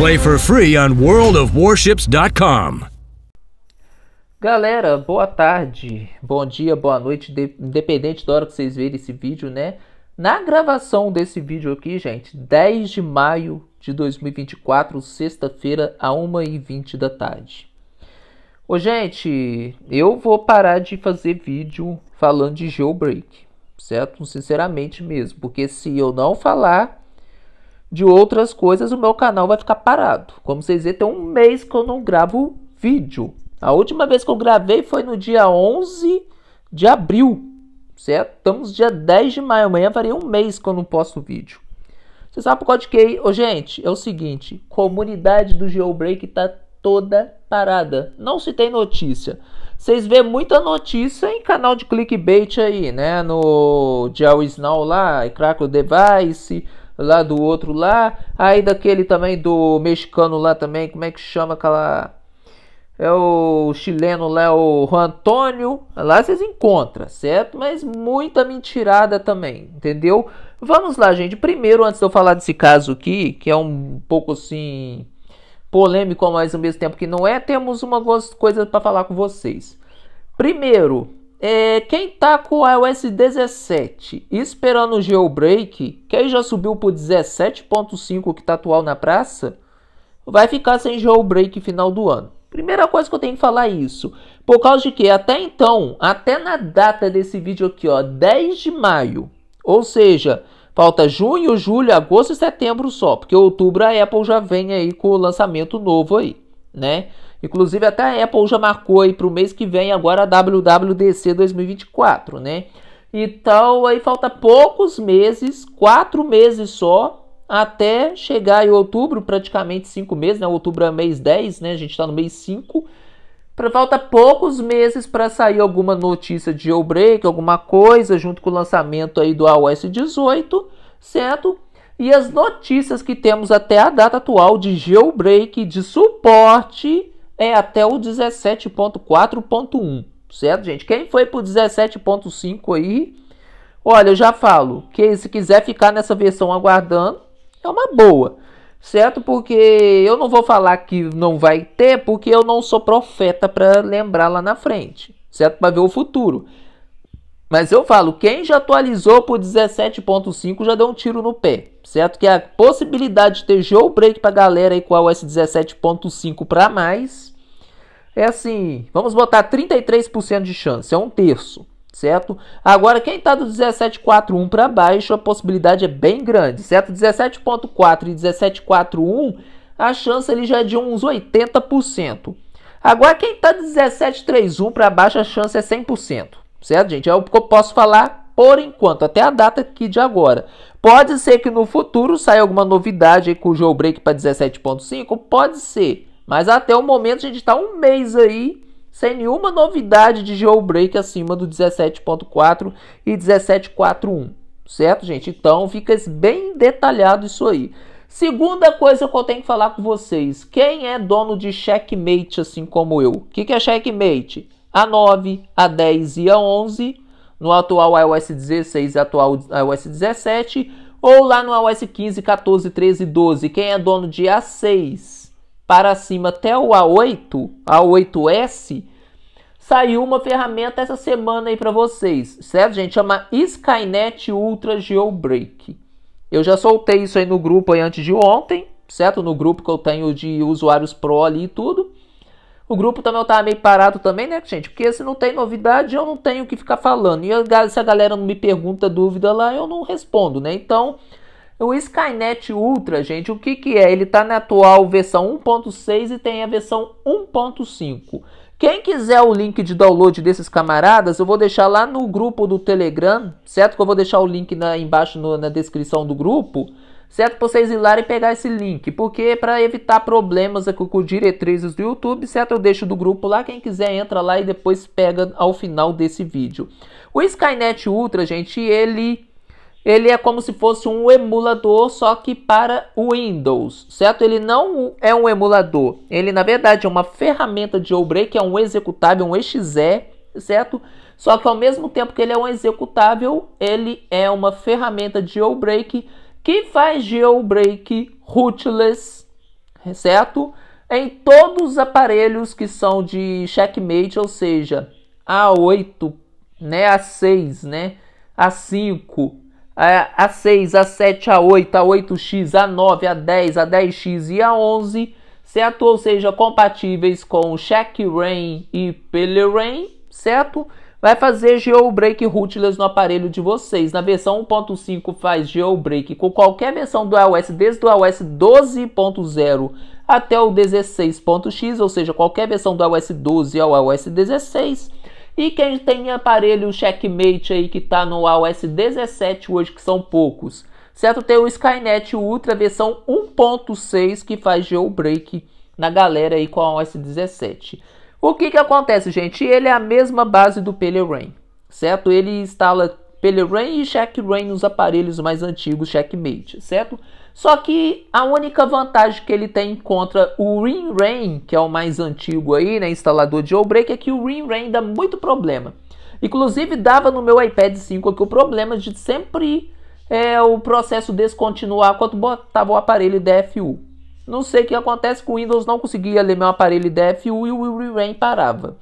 Play for free on worldofwarships.com. Galera, boa tarde, bom dia, boa noite, de, independente da hora que vocês verem esse vídeo, né? Na gravação desse vídeo aqui, gente, 10 de maio de 2024, sexta-feira, a 1h20 da tarde. Ô, gente, eu vou parar de fazer vídeo falando de jailbreak, certo? Sinceramente mesmo, porque se eu não falar, de outras coisas, o meu canal vai ficar parado. Como vocês vêem, tem um mês que eu não gravo vídeo. A última vez que eu gravei foi no dia 11 de abril, certo? Estamos dia 10 de maio, amanhã faria um mês que eu não posto vídeo. Você sabe por causa de que, gente, é o seguinte, comunidade do Jailbreak tá toda parada. Não se tem notícia. Vocês vê muita notícia em canal de clickbait aí, né? No Jail Snow lá, Crackle Device lá do outro lá, aí daquele também do mexicano lá também, como é que chama aquela é o chileno lá, o Juan Antônio, lá vocês encontram, certo? Mas muita mentirada também, entendeu? Vamos lá, gente. Primeiro, antes de eu falar desse caso aqui, que é um pouco assim polêmico, mas ao mesmo tempo que não é, temos uma coisa para falar com vocês. Primeiro, é, quem tá com o iOS 17 esperando o jailbreak, quem já subiu pro 17.5 que tá atual na praça, vai ficar sem jailbreak final do ano. Primeira coisa que eu tenho que falar é isso. Por causa de que até então, até na data desse vídeo aqui, ó, 10 de maio, ou seja, falta junho, julho, agosto e setembro só, porque outubro a Apple já vem aí com o lançamento novo aí, né? Inclusive até a Apple já marcou aí para o mês que vem agora a WWDC 2024, né? Então aí falta poucos meses, quatro meses só, até chegar em outubro, praticamente cinco meses, né? Outubro é mês 10, né? A gente está no mês 5. Falta poucos meses para sair alguma notícia de jailbreak, alguma coisa, junto com o lançamento aí do iOS 18, certo? E as notícias que temos até a data atual de jailbreak, de suporte é até o 17.4.1, certo, gente? Quem foi pro 17.5 aí, olha, eu já falo que se quiser ficar nessa versão aguardando, é uma boa, certo? Porque eu não vou falar que não vai ter, porque eu não sou profeta para lembrar lá na frente, certo? Para ver o futuro. Mas eu falo, quem já atualizou por 17.5 já deu um tiro no pé, certo? Que é a possibilidade de ter jailbreak para galera igual a esse 17.5 para mais é assim, vamos botar 33% de chance, é um terço, certo? Agora, quem está do 1741 para baixo, a possibilidade é bem grande, certo? 17.4 e 1741, a chance ele já é de uns 80%. Agora, quem está de 1731 para baixo, a chance é 100%, certo, gente? É o que eu posso falar por enquanto, até a data aqui de agora. Pode ser que no futuro saia alguma novidade aí com o jailbreak para 17.5, pode ser. Mas até o momento a gente está um mês aí sem nenhuma novidade de jailbreak acima do 17.4 e 17.41, certo, gente? Então fica bem detalhado isso aí. Segunda coisa que eu tenho que falar com vocês: quem é dono de checkmate assim como eu? O que, que é checkmate? A 9, a 10 e a 11 no atual iOS 16 e atual iOS 17 ou lá no iOS 15, 14, 13 e 12. Quem é dono de A6? para cima até o A8, A8S, saiu uma ferramenta essa semana aí para vocês, certo, gente? Chama Skynet Ultra Jailbreak. Eu já soltei isso aí no grupo aí antes de ontem, certo? No grupo que eu tenho de usuários pro ali e tudo. O grupo também eu tava meio parado também, né, gente? Porque se não tem novidade, eu não tenho o que ficar falando. E se a galera não me pergunta dúvida lá, eu não respondo, né? Então, o Skynet Ultra, gente, o que, que é? Ele está na atual versão 1.6 e tem a versão 1.5. Quem quiser o link de download desses camaradas, eu vou deixar lá no grupo do Telegram, certo? Que eu vou deixar o link na, embaixo no, na descrição do grupo, certo? Para vocês ir lá e pegar esse link, porque para evitar problemas aqui com diretrizes do YouTube, certo? Eu deixo do grupo lá, quem quiser entra lá e depois pega ao final desse vídeo. O Skynet Ultra, gente, ele ele é como se fosse um emulador, só que para Windows, certo? Ele não é um emulador, ele na verdade é uma ferramenta de jailbreak, é um executável, um exe, certo? Só que ao mesmo tempo que ele é um executável, ele é uma ferramenta de jailbreak que faz jailbreak rootless, certo? Em todos os aparelhos que são de checkmate, ou seja, A8, né, A6, né, A5, é, a 6, a 7, a 8, a 8x, a 9, a 10, a 10x e a 11, certo? Ou seja, compatíveis com Shack Rain e Pelerain, certo? Vai fazer jailbreak rootless no aparelho de vocês. Na versão 1.5 faz jailbreak com qualquer versão do iOS, desde o iOS 12.0 até o 16.x, ou seja, qualquer versão do iOS 12 ao iOS 16 e quem tem aparelho Checkmate aí que está no iOS 17 hoje, que são poucos. Certo? Tem o Skynet Ultra versão 1.6 que faz jailbreak na galera aí com a OS 17. O que que acontece, gente? Ele é a mesma base do Pelerain, certo? Ele instala Pelerain e Checkrain nos aparelhos mais antigos Checkmate, certo? Só que a única vantagem que ele tem contra o RinRain, que é o mais antigo aí, né, instalador de jailbreak, é que o RinRain dá muito problema. Inclusive dava no meu iPad 5 aqui o problema de sempre é, o processo descontinuar quando botava o aparelho DFU. Não sei o que acontece com o Windows, não conseguia ler meu aparelho DFU e o ReRain parava.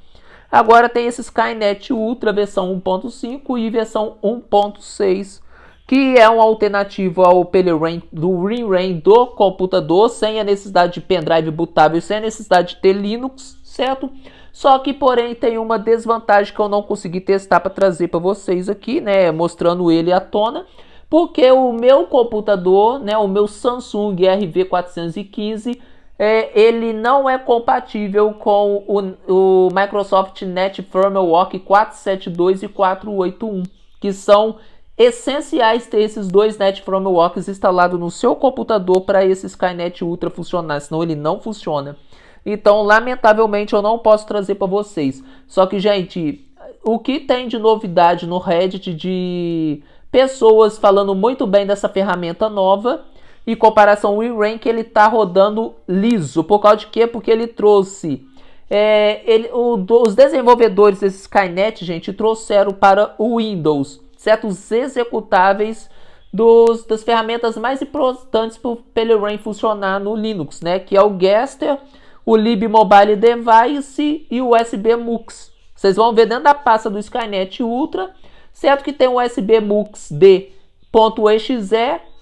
Agora tem esse Skynet Ultra versão 1.5 e versão 1.6 que é uma alternativa ao PlayRAM do WinRAM do computador, sem a necessidade de pendrive bootável, sem a necessidade de ter Linux, certo? Só que, porém, tem uma desvantagem que eu não consegui testar para trazer para vocês aqui, né? Mostrando ele à tona. Porque o meu computador, né, o meu Samsung RV415, é, ele não é compatível com o, o Microsoft Net Firmware 472 e 481, que são essenciais ter esses dois NetFromWalks instalados no seu computador para esse Skynet Ultra funcionar, senão ele não funciona. Então, lamentavelmente, eu não posso trazer para vocês. Só que, gente, o que tem de novidade no Reddit de pessoas falando muito bem dessa ferramenta nova e comparação ao WinRank, ele está rodando liso. Por causa de quê? Porque ele trouxe... É, ele, o, os desenvolvedores desse Skynet, gente, trouxeram para o Windows certos executáveis dos, das ferramentas mais importantes para o Pelerin funcionar no Linux, né? Que é o Gaster, o libmobiledevice e o USB MUX. Vocês vão ver dentro da pasta do Skynet Ultra, certo que tem o USB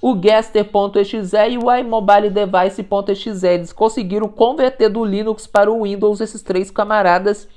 o Gaster.exe e o iMobileDevice.exe. Eles conseguiram converter do Linux para o Windows esses três camaradas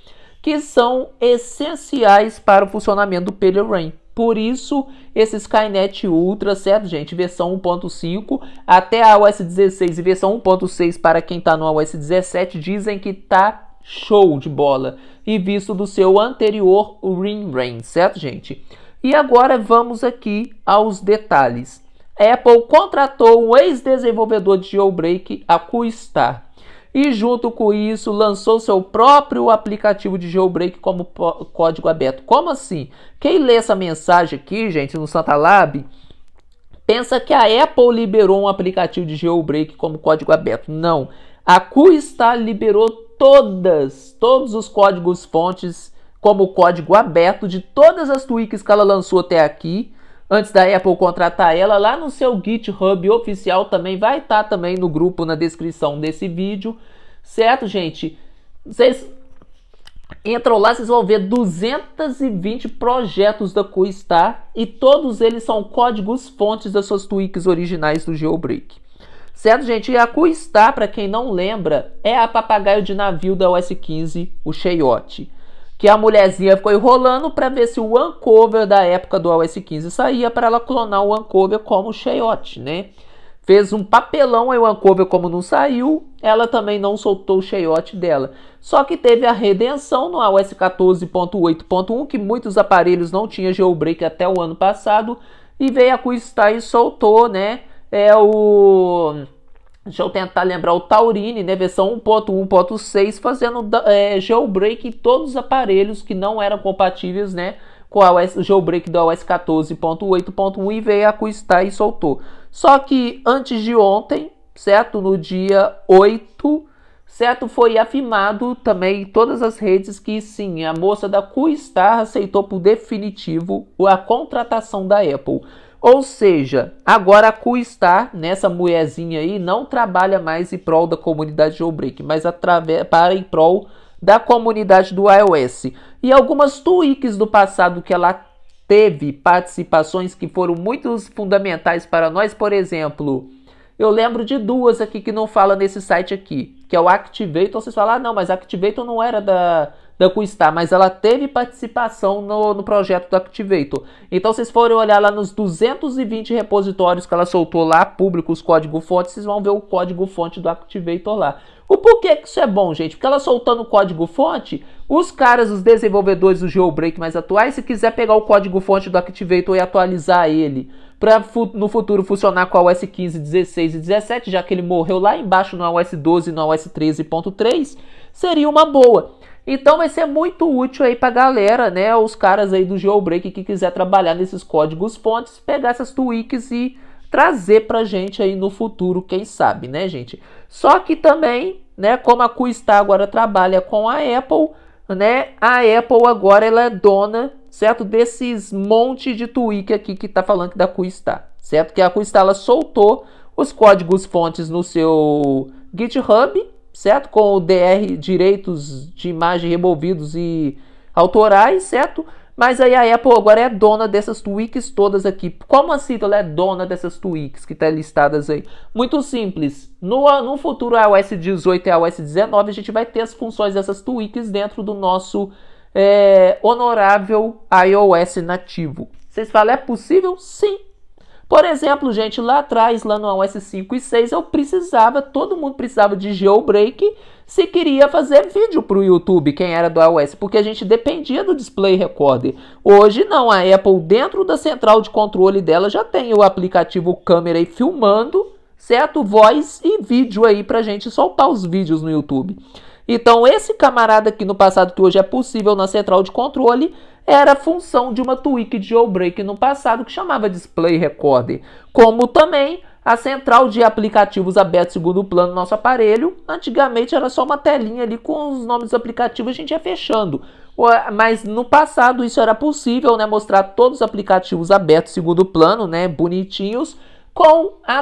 que são essenciais para o funcionamento do Pelerin. Por isso, esse Skynet Ultra, certo, gente? Versão 1.5 até a OS 16 e versão 1.6 para quem está no OS 17 dizem que tá show de bola e visto do seu anterior Ring Rain, certo, gente? E agora vamos aqui aos detalhes. A Apple contratou um ex-desenvolvedor de Jailbreak a custar e junto com isso lançou seu próprio aplicativo de jailbreak como código aberto. Como assim? Quem lê essa mensagem aqui, gente, no Santa Lab, pensa que a Apple liberou um aplicativo de jailbreak como código aberto. Não. A QStar liberou todas, todos os códigos fontes como código aberto de todas as tweaks que ela lançou até aqui antes da Apple contratar ela, lá no seu GitHub oficial também vai estar tá também no grupo na descrição desse vídeo, certo, gente? Vocês entram lá, vocês vão ver 220 projetos da Coistar tá? e todos eles são códigos fontes das suas tweaks originais do Jailbreak. Certo, gente? E a Coistar, tá? para quem não lembra, é a papagaio de navio da OS 15, o Cheiote que a mulherzinha ficou enrolando para ver se o Ancover da época do OS 15 saía para ela clonar o Ancover como Cheiote, né? Fez um papelão aí o Ancover como não saiu, ela também não soltou o Cheiote dela. Só que teve a redenção no OS 14.8.1, que muitos aparelhos não tinham jailbreak até o ano passado, e veio a Quistar e soltou, né? É o Deixa eu tentar lembrar o Taurine, né? Versão 1.1.6, fazendo é, jailbreak em todos os aparelhos que não eram compatíveis, né? Com a OS, o jailbreak da OS 14.8.1 e veio a Qstar e soltou. Só que antes de ontem, certo? No dia 8, certo? Foi afirmado também em todas as redes que sim, a moça da Qstar aceitou por definitivo a contratação da Apple. Ou seja, agora a Cu está nessa mulherzinha aí, não trabalha mais em prol da comunidade Jailbreak, mas através, para em prol da comunidade do iOS. E algumas tweaks do passado que ela teve participações que foram muito fundamentais para nós, por exemplo, eu lembro de duas aqui que não fala nesse site aqui, que é o Activator. Vocês falam, ah, não, mas Activator não era da, da Quickstar, mas ela teve participação no, no projeto do Activator. Então, vocês forem olhar lá nos 220 repositórios que ela soltou lá, públicos, código-fonte, vocês vão ver o código-fonte do Activator lá. O porquê que isso é bom, gente? Porque ela soltando o código-fonte, os caras, os desenvolvedores do jailbreak mais atuais, se quiser pegar o código-fonte do Activator e atualizar ele para no futuro funcionar com a OS 15, 16 e 17, já que ele morreu lá embaixo no OS 12 e no OS 13.3, seria uma boa. Então vai ser muito útil aí pra galera, né? Os caras aí do Jailbreak que quiser trabalhar nesses códigos fontes, pegar essas tweaks e trazer pra gente aí no futuro, quem sabe, né, gente? Só que também, né, como a QStar agora trabalha com a Apple, né? A Apple agora ela é dona, certo? Desses monte de tweak aqui que tá falando que da QStar, certo? Que a QStar ela soltou os códigos fontes no seu GitHub, certo? Com o DR direitos de imagem removidos e autorais, certo? Mas aí a Apple agora é dona dessas tweaks todas aqui. Como assim ela é dona dessas tweaks que estão tá listadas aí? Muito simples. No, no futuro iOS 18 e iOS 19 a gente vai ter as funções dessas tweaks dentro do nosso é, honorável iOS nativo. Vocês falam, é possível? Sim, por exemplo, gente, lá atrás, lá no OS 5 e 6, eu precisava, todo mundo precisava de jailbreak se queria fazer vídeo para o YouTube, quem era do iOS, porque a gente dependia do display recorder. Hoje não, a Apple dentro da central de controle dela já tem o aplicativo câmera aí filmando, certo? Voz e vídeo aí para a gente soltar os vídeos no YouTube. Então, esse camarada aqui no passado, que hoje é possível na central de controle, era a função de uma tweak de jailbreak no passado que chamava Display Recorder, como também a central de aplicativos aberto segundo plano no nosso aparelho, antigamente era só uma telinha ali com os nomes dos aplicativos, a gente ia fechando. Mas no passado isso era possível, né? Mostrar todos os aplicativos abertos segundo plano, né? Bonitinhos. Com a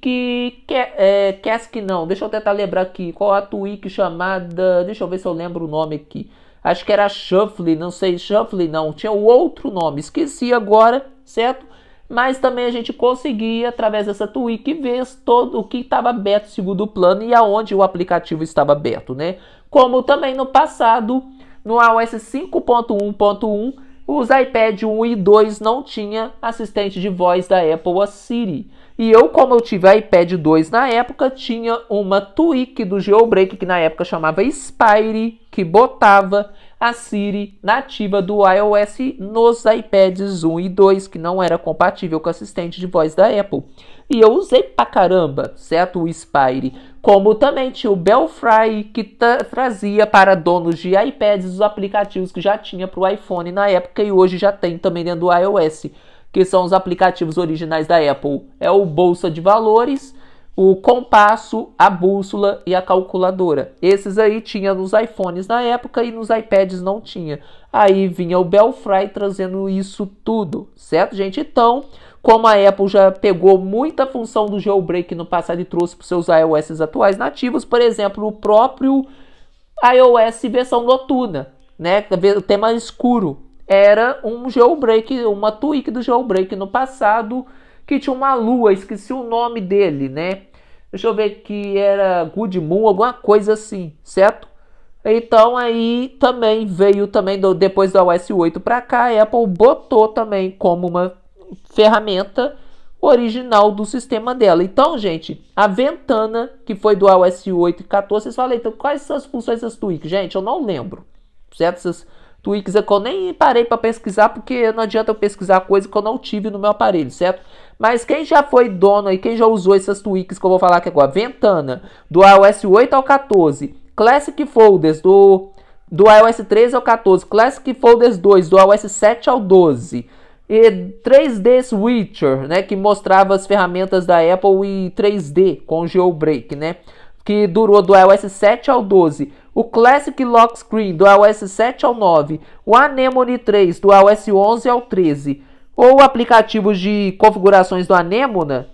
que é, que não, deixa eu tentar lembrar aqui. Qual a tweak chamada. Deixa eu ver se eu lembro o nome aqui acho que era Shuffle, não sei, Shuffle não, tinha outro nome, esqueci agora, certo? Mas também a gente conseguia, através dessa tweak, ver todo o que estava aberto segundo o plano e aonde o aplicativo estava aberto, né? Como também no passado, no iOS 5.1.1, os iPad 1 e 2 não tinha assistente de voz da Apple a Siri. E eu, como eu tive iPad 2 na época, tinha uma tweak do Jailbreak que na época chamava Spire, que botava a Siri nativa do iOS nos iPads 1 e 2, que não era compatível com o assistente de voz da Apple. E eu usei pra caramba, certo? O Spire. Como também tinha o Belfry, que trazia para donos de iPads os aplicativos que já tinha para o iPhone na época e hoje já tem também dentro do iOS, que são os aplicativos originais da Apple. É o Bolsa de Valores o compasso, a bússola e a calculadora. Esses aí tinha nos iPhones na época e nos iPads não tinha. Aí vinha o Belfry trazendo isso tudo, certo, gente? Então, como a Apple já pegou muita função do jailbreak no passado e trouxe para os seus iOS atuais nativos, por exemplo, o próprio iOS versão noturna, né, o tema escuro, era um jailbreak, uma tweak do jailbreak no passado que tinha uma lua, esqueci o nome dele, né? deixa eu ver que era Good Moon, alguma coisa assim, certo? Então aí também veio também do, depois da OS 8 para cá, a Apple botou também como uma ferramenta original do sistema dela. Então, gente, a ventana que foi do iOS 8 e 14, vocês falam, então quais são as funções das tweaks? Gente, eu não lembro. Certo? Essas tweaks é eu nem parei para pesquisar porque não adianta eu pesquisar coisa que eu não tive no meu aparelho, certo? Mas quem já foi dono e quem já usou essas tweaks que eu vou falar aqui agora? Ventana, do iOS 8 ao 14. Classic Folders, do, do iOS 13 ao 14. Classic Folders 2, do iOS 7 ao 12 e 3D Switcher, né, que mostrava as ferramentas da Apple e 3D com jailbreak, né, que durou do iOS 7 ao 12, o Classic Lock Screen do iOS 7 ao 9, o Anemone 3 do iOS 11 ao 13, ou aplicativos de configurações do Anemona,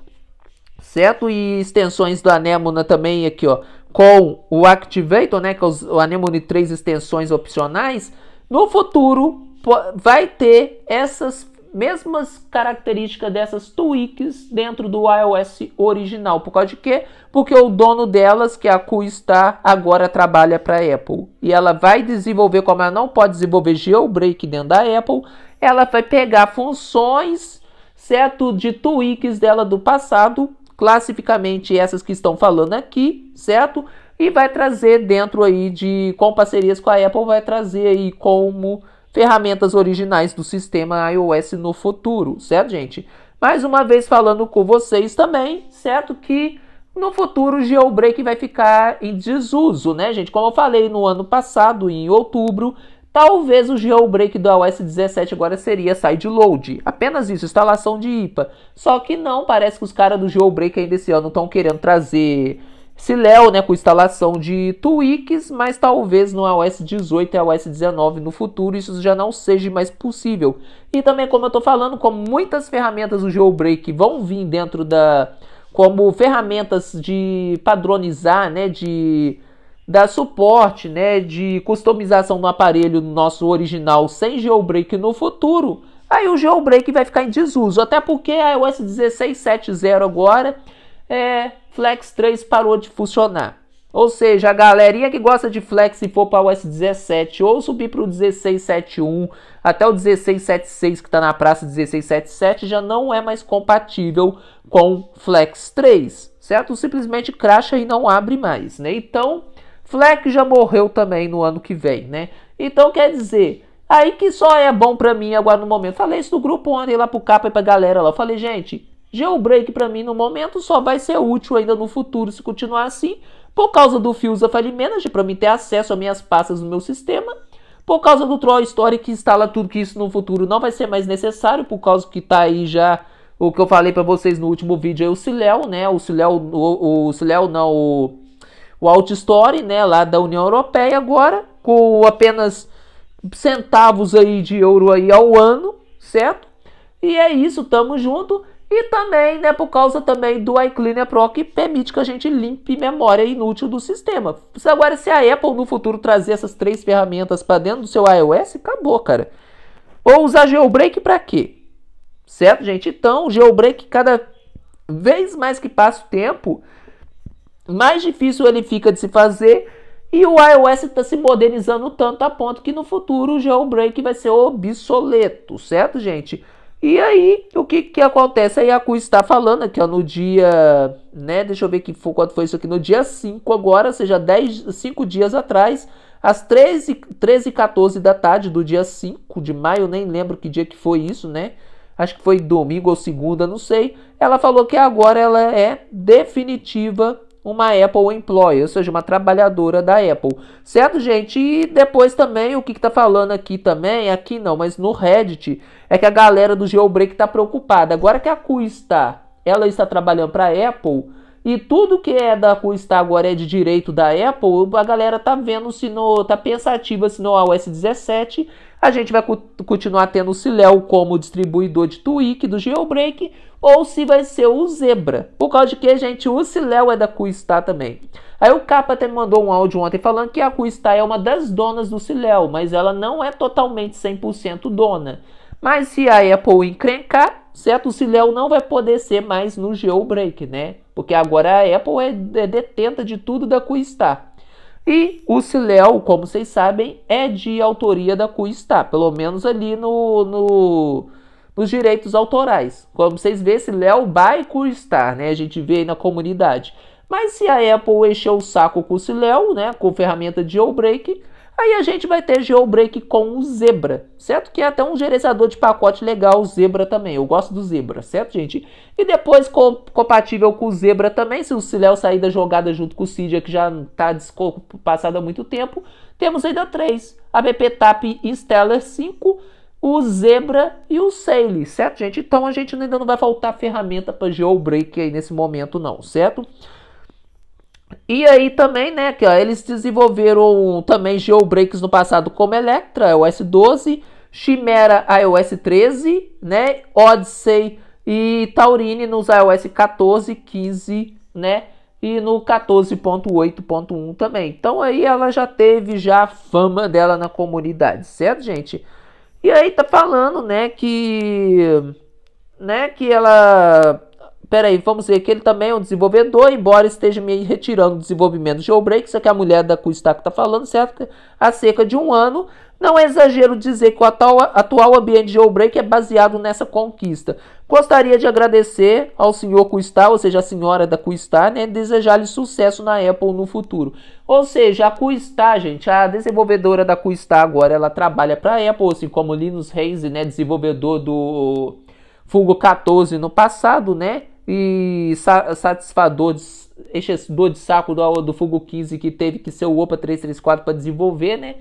certo? E extensões do Anemona também aqui, ó, com o Activator, né, que é o Anemone 3 extensões opcionais, no futuro vai ter essas mesmas características dessas tweaks dentro do iOS original. Por causa de quê? Porque o dono delas, que é a QStar, agora trabalha para a Apple. E ela vai desenvolver, como ela não pode desenvolver jailbreak dentro da Apple, ela vai pegar funções, certo? De tweaks dela do passado, classificamente essas que estão falando aqui, certo? E vai trazer dentro aí de, com parcerias com a Apple, vai trazer aí como ferramentas originais do sistema iOS no futuro, certo, gente? Mais uma vez falando com vocês também, certo? Que no futuro o jailbreak vai ficar em desuso, né, gente? Como eu falei no ano passado, em outubro, Talvez o jailbreak do iOS 17 agora seria sideload. Apenas isso, instalação de IPA. Só que não, parece que os caras do jailbreak ainda esse ano estão querendo trazer esse Léo, né, com instalação de tweaks, mas talvez no iOS 18 e iOS 19 no futuro isso já não seja mais possível. E também, como eu estou falando, como muitas ferramentas do jailbreak vão vir dentro da... como ferramentas de padronizar, né, de dá suporte né, de customização no aparelho nosso original sem jailbreak no futuro, aí o jailbreak vai ficar em desuso. Até porque a iOS 16.7.0 agora, é, Flex 3 parou de funcionar. Ou seja, a galerinha que gosta de Flex e for para o iOS 17 ou subir para o 16.7.1 até o 16.7.6 que está na praça 16.7.7 já não é mais compatível com Flex 3, certo? Simplesmente cracha e não abre mais, né? Então, Fleck já morreu também no ano que vem, né? Então quer dizer, aí que só é bom para mim agora no momento. Falei isso no grupo ontem lá pro capa e pra galera lá. Falei, gente, jailbreak para mim no momento só vai ser útil ainda no futuro se continuar assim, por causa do Fusa File Manager para mim ter acesso a minhas pastas no meu sistema, por causa do Troll Story que instala tudo que isso no futuro não vai ser mais necessário por causa que tá aí já o que eu falei para vocês no último vídeo aí, o Ciléu, né? O Ciléu, o, o não, o o OutStory, né, lá da União Europeia agora, com apenas centavos aí de euro aí ao ano, certo? E é isso, tamo junto. E também, né, por causa também do iCleaner Pro que permite que a gente limpe memória inútil do sistema. Agora, se a Apple no futuro trazer essas três ferramentas para dentro do seu iOS, acabou, cara. Ou usar Jailbreak para quê? Certo, gente? Então, Jailbreak cada vez mais que passa o tempo, mais difícil ele fica de se fazer. E o iOS está se modernizando tanto a ponto que no futuro o jailbreak vai ser obsoleto, certo, gente? E aí, o que que acontece? A Yaku está falando aqui, ó, no dia, né, deixa eu ver que foi, quanto foi isso aqui, no dia 5 agora, ou seja, 5 dias atrás, às 13, h e 14 da tarde do dia 5 de maio, nem lembro que dia que foi isso, né, acho que foi domingo ou segunda, não sei, ela falou que agora ela é definitiva uma Apple Employee, ou seja, uma trabalhadora da Apple. Certo, gente? E depois também, o que, que tá falando aqui também, aqui não, mas no Reddit, é que a galera do Jailbreak tá preocupada. Agora que a Cu está, ela está trabalhando para a Apple, e tudo que é da Cu está agora é de direito da Apple, a galera tá vendo se não, tá pensativa se não a OS 17 a gente vai continuar tendo o Ciléo como distribuidor de tweak do Geobreak ou se vai ser o Zebra. Por causa de que, gente, o Ciléo é da Qstar também. Aí o Capa até me mandou um áudio ontem falando que a Qstar é uma das donas do Ciléo, mas ela não é totalmente 100% dona. Mas se a Apple encrencar, certo? O Ciléo não vai poder ser mais no Geobreak, né? Porque agora a Apple é, é detenta de tudo da Qstar. E o Siléu, como vocês sabem, é de autoria da Cuiestá, pelo menos ali no, no, nos direitos autorais. Como vocês vêem, Siléu by Cuiestá, né? A gente vê aí na comunidade. Mas se a Apple encheu o saco com o Siléu, né, com ferramenta jailbreak, Aí a gente vai ter jailbreak com o Zebra, certo? Que é até um gerenciador de pacote legal, o Zebra também. Eu gosto do Zebra, certo, gente? E depois co compatível com o Zebra também, se o Siléo sair da jogada junto com o Cydia, que já está passado há muito tempo, temos ainda três: a BP TAP Stellar 5, o Zebra e o Saile, certo, gente? Então a gente ainda não vai faltar ferramenta para jailbreak aí nesse momento, não, certo? E aí também, né, que ó, eles desenvolveram também jailbreaks no passado como Electra, iOS 12, Chimera iOS 13, né, Odyssey e Taurine nos iOS 14, 15, né, e no 14.8.1 também. Então aí ela já teve já a fama dela na comunidade, certo, gente? E aí tá falando, né, que né, que ela peraí, vamos ver que ele também é um desenvolvedor, embora esteja me retirando do desenvolvimento de jailbreak, isso é que a mulher da que está falando, certo? Há cerca de um ano. Não é exagero dizer que o atual, atual ambiente de jailbreak é baseado nessa conquista. Gostaria de agradecer ao senhor Custar, ou seja, a senhora da Custar, né, desejar-lhe sucesso na Apple no futuro. Ou seja, a Custar, gente, a desenvolvedora da Custar agora, ela trabalha para a Apple, assim como o Linus Reis, né, desenvolvedor do Fungo 14 no passado, né? e satisfador de, de saco do, do 15 que teve que ser o OPA 334 para desenvolver, né?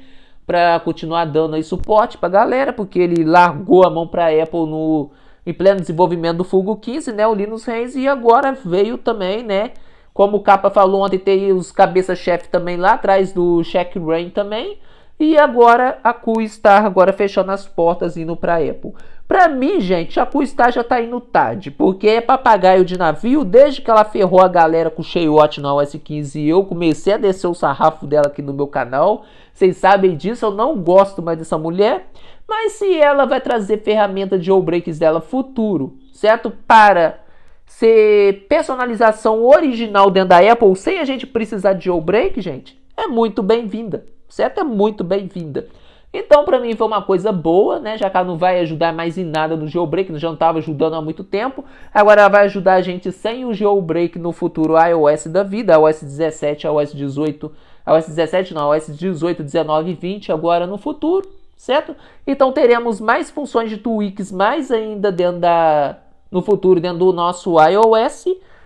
Para continuar dando aí suporte para a galera, porque ele largou a mão para a Apple no em pleno desenvolvimento do Fogo 15, né? O Linus Reis e agora veio também, né? Como o Capa falou ontem, tem os cabeça-chefe também lá atrás do Check Rain também. E agora a Coolstar agora fechando as portas indo para Apple. Para mim, gente, a Coolstar já tá indo tarde, porque é papagaio de navio desde que ela ferrou a galera com o Cheiot na OS 15 e eu comecei a descer o sarrafo dela aqui no meu canal. Vocês sabem disso, eu não gosto mais dessa mulher, mas se ela vai trazer ferramenta de breaks dela futuro, certo? Para ser personalização original dentro da Apple sem a gente precisar de jailbreak, gente, é muito bem-vinda certo? É muito bem-vinda. Então, para mim foi uma coisa boa, né? Já que ela não vai ajudar mais em nada no jailbreak, não já não estava ajudando há muito tempo. Agora ela vai ajudar a gente sem o jailbreak no futuro iOS da vida, iOS 17, iOS 18, iOS 17 não, iOS 18, 19 e 20 agora no futuro, certo? Então teremos mais funções de tweaks mais ainda dentro da no futuro dentro do nosso iOS,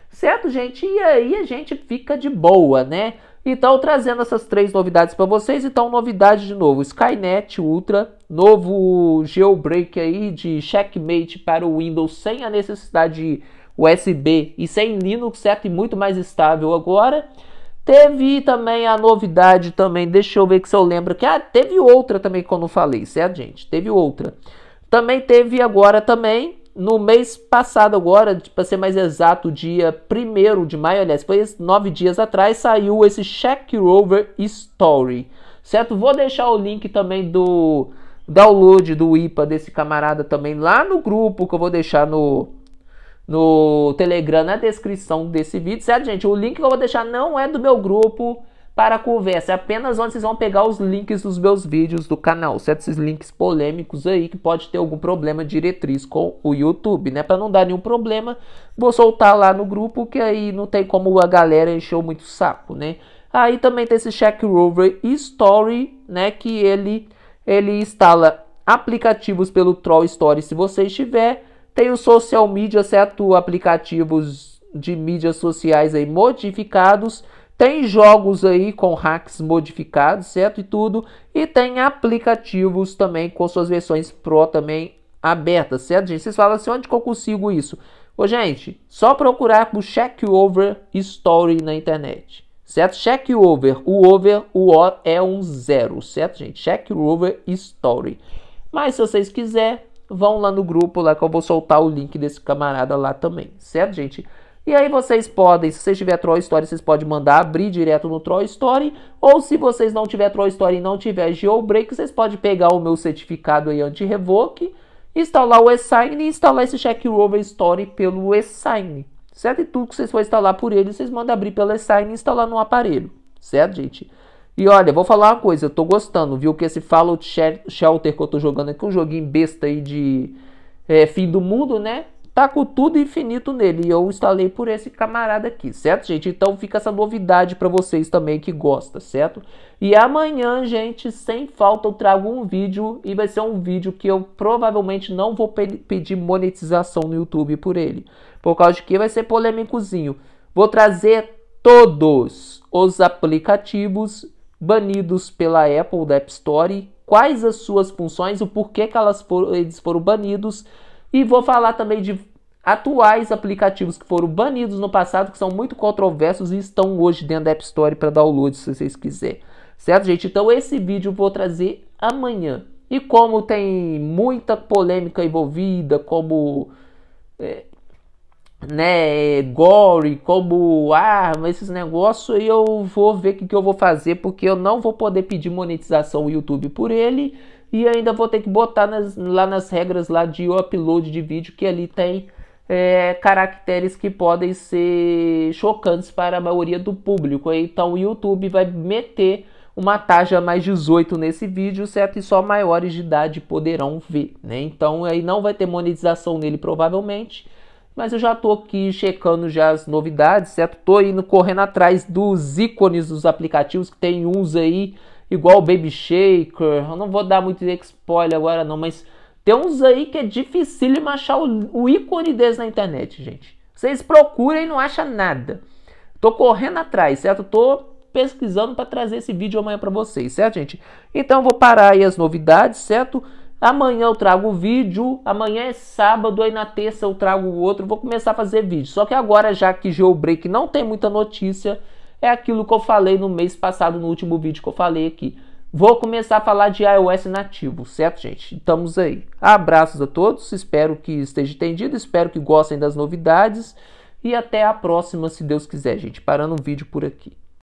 certo, gente? E aí a gente fica de boa, né? Então, trazendo essas três novidades para vocês. Então, novidade de novo: Skynet Ultra, novo jailbreak aí de checkmate para o Windows sem a necessidade de USB e sem Linux, certo? E muito mais estável agora. Teve também a novidade também, deixa eu ver que se eu lembro que ah, teve outra também quando eu falei, certo, gente? Teve outra. Também teve agora também no mês passado agora, para ser mais exato, dia 1 de maio, aliás, foi nove dias atrás, saiu esse Check Rover Story, certo? Vou deixar o link também do download do IPA desse camarada também lá no grupo, que eu vou deixar no, no Telegram, na descrição desse vídeo, certo, gente? O link que eu vou deixar não é do meu grupo para a conversa, é apenas onde vocês vão pegar os links dos meus vídeos do canal, certo? Esses links polêmicos aí que pode ter algum problema diretriz com o YouTube, né? Para não dar nenhum problema, vou soltar lá no grupo que aí não tem como a galera encher muito saco, né? Aí também tem esse Check Rover Story, né, que ele ele instala aplicativos pelo Troll Story se você estiver, tem o Social Media, certo? Aplicativos de mídias sociais aí modificados tem jogos aí com hacks modificados, certo? E tudo. E tem aplicativos também com suas versões Pro também abertas, certo, gente? Vocês falam assim, onde que eu consigo isso? Ô, gente, só procurar por Check Over Story na internet, certo? Check Over, o over, o O é um zero, certo, gente? Check Over Story. Mas se vocês quiserem, vão lá no grupo lá que eu vou soltar o link desse camarada lá também, certo, gente? E aí vocês podem, se vocês tiver Troll Story, vocês podem mandar abrir direto no Troll Story. Ou se vocês não tiver Troll Story e não tiver Geobreak, vocês podem pegar o meu certificado aí anti-revoke, instalar o e-sign e instalar esse Check Rover Story pelo e-sign. Certo? E tudo que vocês for instalar por ele, vocês mandam abrir pelo e-sign e instalar no aparelho. Certo, gente? E olha, vou falar uma coisa, eu tô gostando, viu? Que esse Fallout Shelter que eu tô jogando aqui, um joguinho besta aí de é, fim do mundo, né? Tá com tudo infinito nele. E eu instalei por esse camarada aqui, certo, gente? Então fica essa novidade para vocês também que gosta, certo? E amanhã, gente, sem falta, eu trago um vídeo e vai ser um vídeo que eu provavelmente não vou pe pedir monetização no YouTube por ele. Por causa de que vai ser polêmicozinho. Vou trazer todos os aplicativos banidos pela Apple da App Store, quais as suas funções, o porquê que elas foram, eles foram banidos e vou falar também de atuais aplicativos que foram banidos no passado, que são muito controversos e estão hoje dentro da App Store para download, se vocês quiserem. Certo, gente? Então esse vídeo eu vou trazer amanhã. E como tem muita polêmica envolvida, como é, né, gore, como arma, ah, esses negócios, eu vou ver o que, que eu vou fazer, porque eu não vou poder pedir monetização no YouTube por ele. E ainda vou ter que botar nas, lá nas regras lá de upload de vídeo que ali tem é, caracteres que podem ser chocantes para a maioria do público. Então o YouTube vai meter uma taxa mais 18 nesse vídeo, certo? E só maiores de idade poderão ver, né? Então aí não vai ter monetização nele provavelmente. Mas eu já tô aqui checando já as novidades, certo? Tô indo correndo atrás dos ícones dos aplicativos que tem uns aí igual o Baby Shaker. Eu não vou dar muito spoiler agora, não, mas tem uns aí que é dificílimo achar o, o ícone deles na internet, gente. Vocês procuram e não acham nada. Tô correndo atrás, certo? Tô pesquisando para trazer esse vídeo amanhã para vocês, certo, gente? Então vou parar aí as novidades, certo? Amanhã eu trago o vídeo, amanhã é sábado, aí na terça eu trago o outro, vou começar a fazer vídeo. Só que agora, já que Geobreak não tem muita notícia, é aquilo que eu falei no mês passado, no último vídeo que eu falei aqui. Vou começar a falar de iOS nativo, certo, gente? Estamos aí. Abraços a todos, espero que esteja entendido, espero que gostem das novidades e até a próxima, se Deus quiser, gente. Parando o vídeo por aqui.